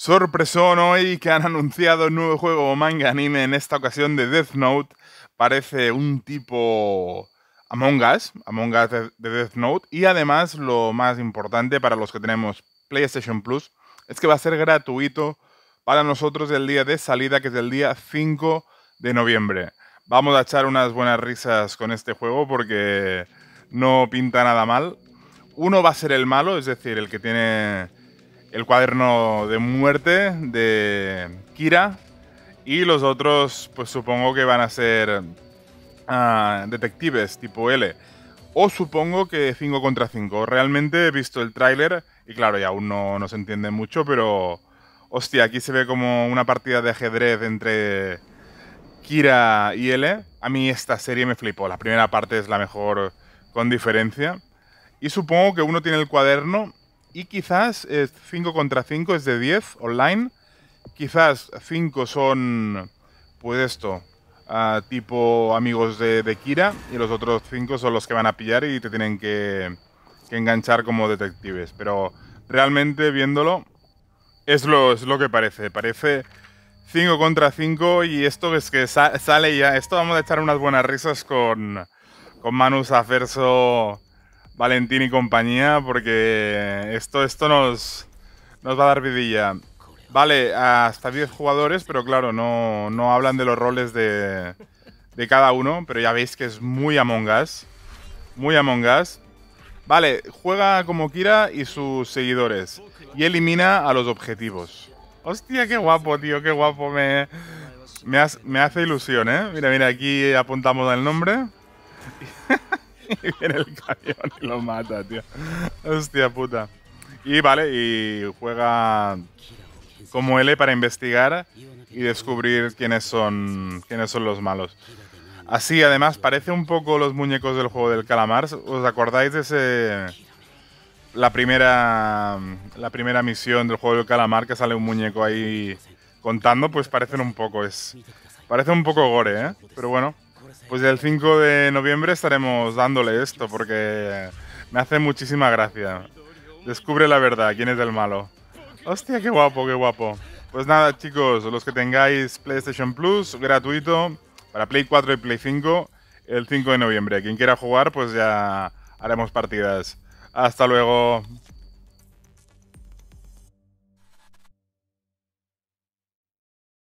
Sorpresón hoy que han anunciado un nuevo juego manga anime, en esta ocasión de Death Note. Parece un tipo Among Us, Among Us de Death Note. Y además, lo más importante para los que tenemos PlayStation Plus, es que va a ser gratuito para nosotros el día de salida, que es el día 5 de noviembre. Vamos a echar unas buenas risas con este juego porque no pinta nada mal. Uno va a ser el malo, es decir, el que tiene el cuaderno de muerte de Kira. Y los otros, pues supongo que van a ser ah, detectives tipo L. O supongo que 5 contra 5. Realmente he visto el tráiler y claro, ya aún no, se entiende mucho, pero... Hostia, aquí se ve como una partida de ajedrez entre Kira y L. A mí esta serie me flipó. La primera parte es la mejor con diferencia. Y supongo que uno tiene el cuaderno y quizás 5 contra 5 es de 10 online. Quizás 5 son, pues esto, ah, tipo amigos de, Kira. Y los otros 5 son los que van a pillar y te tienen que, enganchar como detectives. Pero realmente viéndolo, es lo, que parece. Parece 5 contra 5 y esto es que sale ya. Esto vamos a echar unas buenas risas con, con Manu Valentín y compañía, porque esto, esto nos, nos va a dar vidilla. Vale, hasta 10 jugadores, pero claro, no, hablan de los roles de, cada uno, pero ya veis que es muy Among Us. Muy Among Us. Vale, juega como Kira y sus seguidores. Y elimina a los objetivos. Hostia, qué guapo, tío, qué guapo. Me, me, hace, me ilusión, ¿eh? Mira, mira, aquí apuntamos el nombre. y viene el camión y lo mata, tío. Hostia puta. Y vale, y juega como L para investigar y descubrir quiénes son, quiénes son los malos. Así, además, parece un poco los muñecos del juego del calamar. ¿Os acordáis de ese... La primera, la primera misión del juego del calamar que sale un muñeco ahí contando, pues parecen un poco, es... Parece un poco gore, ¿eh? Pero bueno. Pues el 5 de noviembre estaremos dándole esto porque me hace muchísima gracia. Descubre la verdad, quién es el malo. Hostia, qué guapo, qué guapo. Pues nada, chicos, los que tengáis PlayStation Plus gratuito para Play 4 y Play 5 el 5 de noviembre. Quien quiera jugar, pues ya haremos partidas. Hasta luego.